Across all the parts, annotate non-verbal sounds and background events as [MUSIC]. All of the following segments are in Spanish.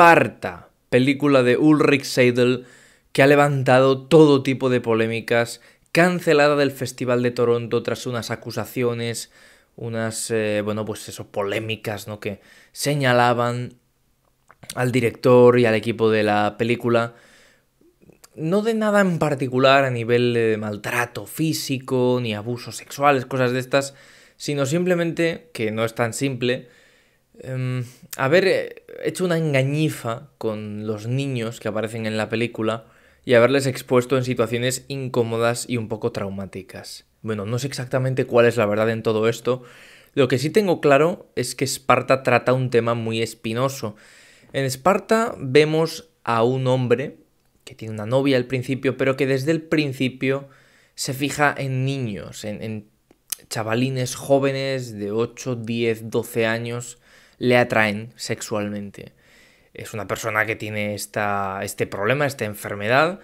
Esparta, película de Ulrich Seidel que ha levantado todo tipo de polémicas, cancelada del Festival de Toronto tras unas acusaciones, unas, eh, bueno, pues eso, polémicas, ¿no? Que señalaban al director y al equipo de la película, no de nada en particular a nivel de maltrato físico, ni abusos sexuales, cosas de estas, sino simplemente, que no es tan simple, Em, haber eh, hecho una engañifa con los niños que aparecen en la película y haberles expuesto en situaciones incómodas y un poco traumáticas. Bueno, no sé exactamente cuál es la verdad en todo esto. Lo que sí tengo claro es que Esparta trata un tema muy espinoso. En Esparta vemos a un hombre que tiene una novia al principio, pero que desde el principio se fija en niños, en chavalines jóvenes de 8, 10, 12 años le atraen sexualmente. Es una persona que tiene este problema, esta enfermedad.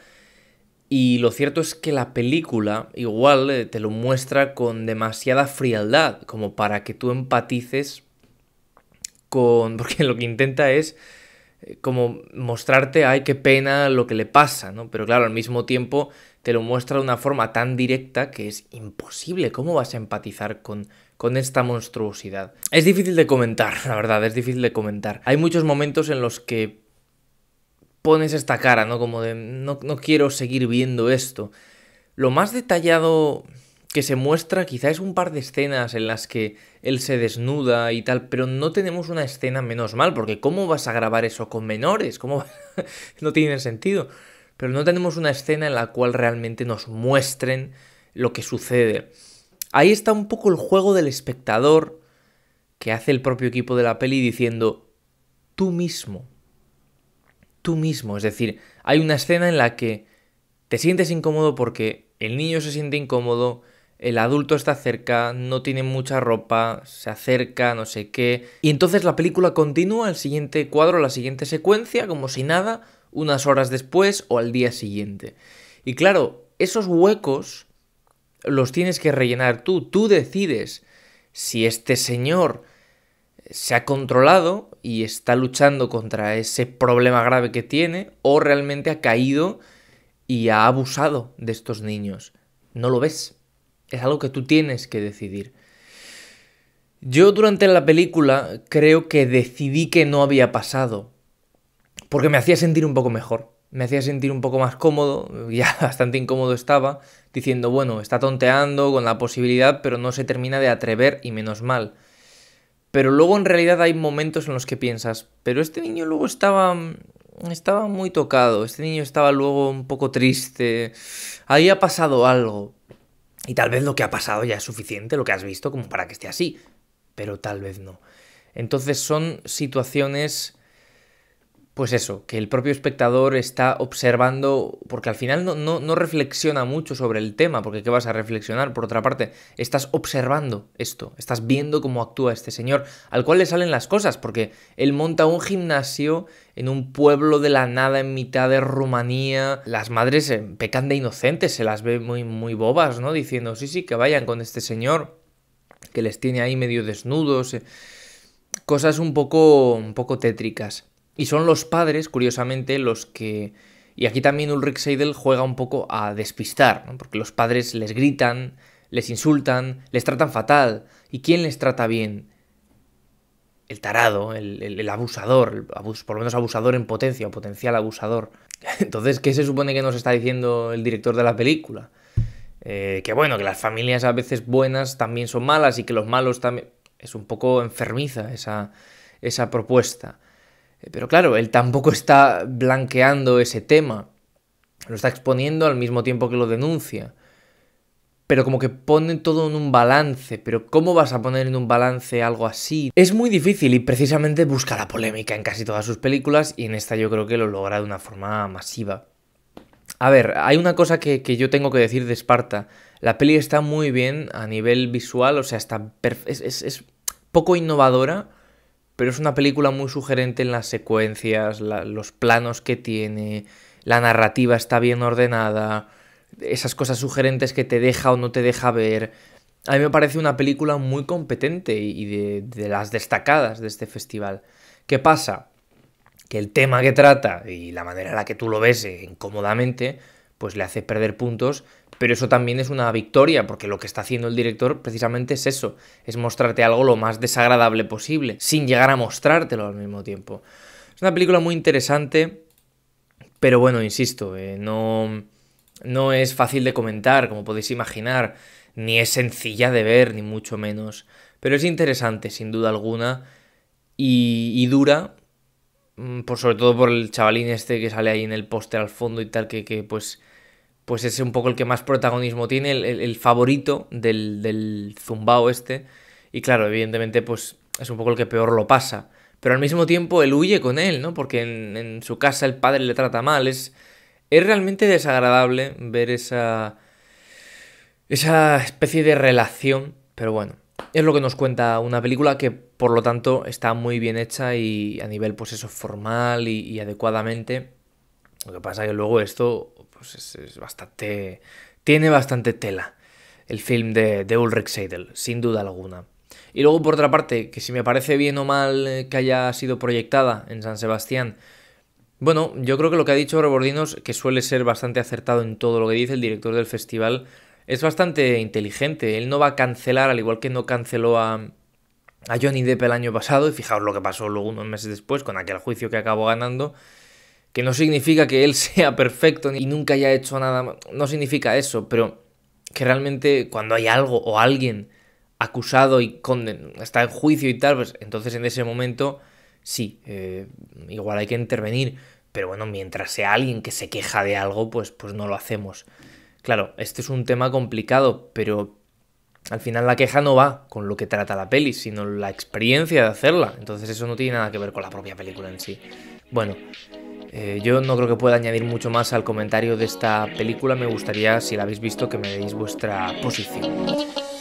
Y lo cierto es que la película igual eh, te lo muestra con demasiada frialdad, como para que tú empatices con... [LAUGHS] porque lo que intenta es eh, como mostrarte, ay, qué pena lo que le pasa, ¿no? Pero claro, al mismo tiempo te lo muestra de una forma tan directa que es imposible. ¿Cómo vas a empatizar con con esta monstruosidad. Es difícil de comentar, [LAUGHS] la verdad, es difícil de comentar. Hay muchos momentos en los que pones esta cara, ¿no? Como de no, quiero seguir viendo esto. Lo más detallado que se muestra quizá es un par de escenas en las que él se desnuda y tal, pero no tenemos una escena menos mal, porque ¿cómo vas a grabar eso con menores? ¿Cómo [LAUGHS] no tiene sentido. Pero no tenemos una escena en la cual realmente nos muestren lo que sucede ahí está un poco el juego del espectador que hace el propio equipo de la peli diciendo tú mismo, tú mismo. Es decir, hay una escena en la que te sientes incómodo porque el niño se siente incómodo, el adulto está cerca, no tiene mucha ropa, se acerca, no sé qué. Y entonces la película continúa el siguiente cuadro, la siguiente secuencia, como si nada, unas horas después o al día siguiente. Y claro, esos huecos los tienes que rellenar tú, tú decides si este señor se ha controlado y está luchando contra ese problema grave que tiene o realmente ha caído y ha abusado de estos niños. No lo ves. Es algo que tú tienes que decidir. Yo durante la película creo que decidí que no había pasado porque me hacía sentir un poco mejor me hacía sentir un poco más cómodo, [LAUGHS] ya bastante incómodo estaba, diciendo, bueno, está tonteando con la posibilidad, pero no se termina de atrever y menos mal. Pero luego en realidad hay momentos en los que piensas, pero este niño luego estaba estaba muy tocado, este niño estaba luego un poco triste, ahí ha pasado algo. Y tal vez lo que ha pasado ya es suficiente, lo que has visto, como para que esté así, pero tal vez no. Entonces son situaciones pues eso, que el propio espectador está observando, porque al final no, no, reflexiona mucho sobre el tema, porque ¿qué vas a reflexionar? Por otra parte, estás observando esto, estás viendo cómo actúa este señor, al cual le salen las cosas, porque él monta un gimnasio en un pueblo de la nada en mitad de Rumanía, las madres eh, pecan de inocentes, se las ve muy, muy bobas, ¿no? Diciendo, sí, sí, que vayan con este señor, que les tiene ahí medio desnudos, eh, cosas un poco, un poco tétricas. Y son los padres, curiosamente, los que... Y aquí también Ulrich Seidel juega un poco a despistar, porque los padres les gritan, les insultan, les tratan fatal. ¿Y quién les trata bien? El tarado, el, abusador, por lo menos abusador en potencia, o potencial abusador. [LAUGHS] Entonces, ¿qué se supone que nos está diciendo el director de la película? Eh, que bueno, que las familias a veces buenas también son malas y que los malos también... Es un poco enfermiza esa, esa propuesta. Eh, pero claro, él tampoco está blanqueando ese tema. Lo está exponiendo al mismo tiempo que lo denuncia. Pero como que pone todo en un balance. Pero ¿cómo vas a poner en un balance algo así? Es muy difícil y precisamente busca la polémica en casi todas sus películas y en esta yo creo que lo logra de una forma masiva. A ver, hay una cosa que, que yo tengo que decir de Esparta. La peli está muy bien a nivel visual, o sea, está es poco innovadora, pero es una película muy sugerente en las secuencias, los planos que tiene, la narrativa está bien ordenada, esas cosas sugerentes que te deja o no te deja ver. A mí me parece una película muy competente y de, de las destacadas de este festival. ¿Qué pasa? Que el tema que trata y la manera en la que tú lo ves eh, incómodamente pues le hace perder puntos, pero eso también es una victoria, porque lo que está haciendo el director precisamente es eso, es mostrarte algo lo más desagradable posible, sin llegar a mostrártelo al mismo tiempo. Es una película muy interesante, pero bueno, insisto, eh, no, no es fácil de comentar, como podéis imaginar, ni es sencilla de ver, ni mucho menos, pero es interesante, sin duda alguna, y, y dura, Mm, por sobre todo por el chavalín este que sale ahí en el póster al fondo y tal, que, pues, pues es un poco el que más protagonismo tiene, el, favorito del, zumbao este. Y claro, evidentemente, pues es un poco el que peor lo pasa. Pero al mismo tiempo él huye con él, ¿no? Porque en, en su casa el padre le trata mal. Es, es realmente desagradable ver esa, esa especie de relación. Pero bueno, es lo que nos cuenta una película que por lo tanto está muy bien hecha y a nivel pues eso formal y, adecuadamente. Lo que pasa que luego esto pues es, bastante... tiene bastante tela el film de, Ulrich Seidel, sin duda alguna. Y luego por otra parte, que si me parece bien o mal eh, que haya sido proyectada en San Sebastián, bueno, yo creo que lo que ha dicho Rebordinos, que suele ser bastante acertado en todo lo que dice el director del festival, es bastante inteligente. Él no va a cancelar, al igual que no canceló a, a Johnny Depp el año pasado, y fijaos lo que pasó luego unos meses después con aquel juicio que acabó ganando, que no significa que él [LAUGHS] sea perfecto y nunca haya hecho nada, no significa eso, pero que realmente cuando hay algo o alguien acusado y está en juicio y tal, pues entonces en ese momento sí, eh, igual hay que intervenir, pero bueno, mientras sea alguien que se queja de algo, pues, pues no lo hacemos. Claro, este es un tema complicado, pero al final la queja no va con lo que trata la peli, sino la experiencia de hacerla. Entonces eso no tiene nada que ver con la propia película en sí. Bueno, eh, yo no creo que pueda añadir mucho más al comentario de esta película. Me gustaría, si la habéis visto, que me deis vuestra posición.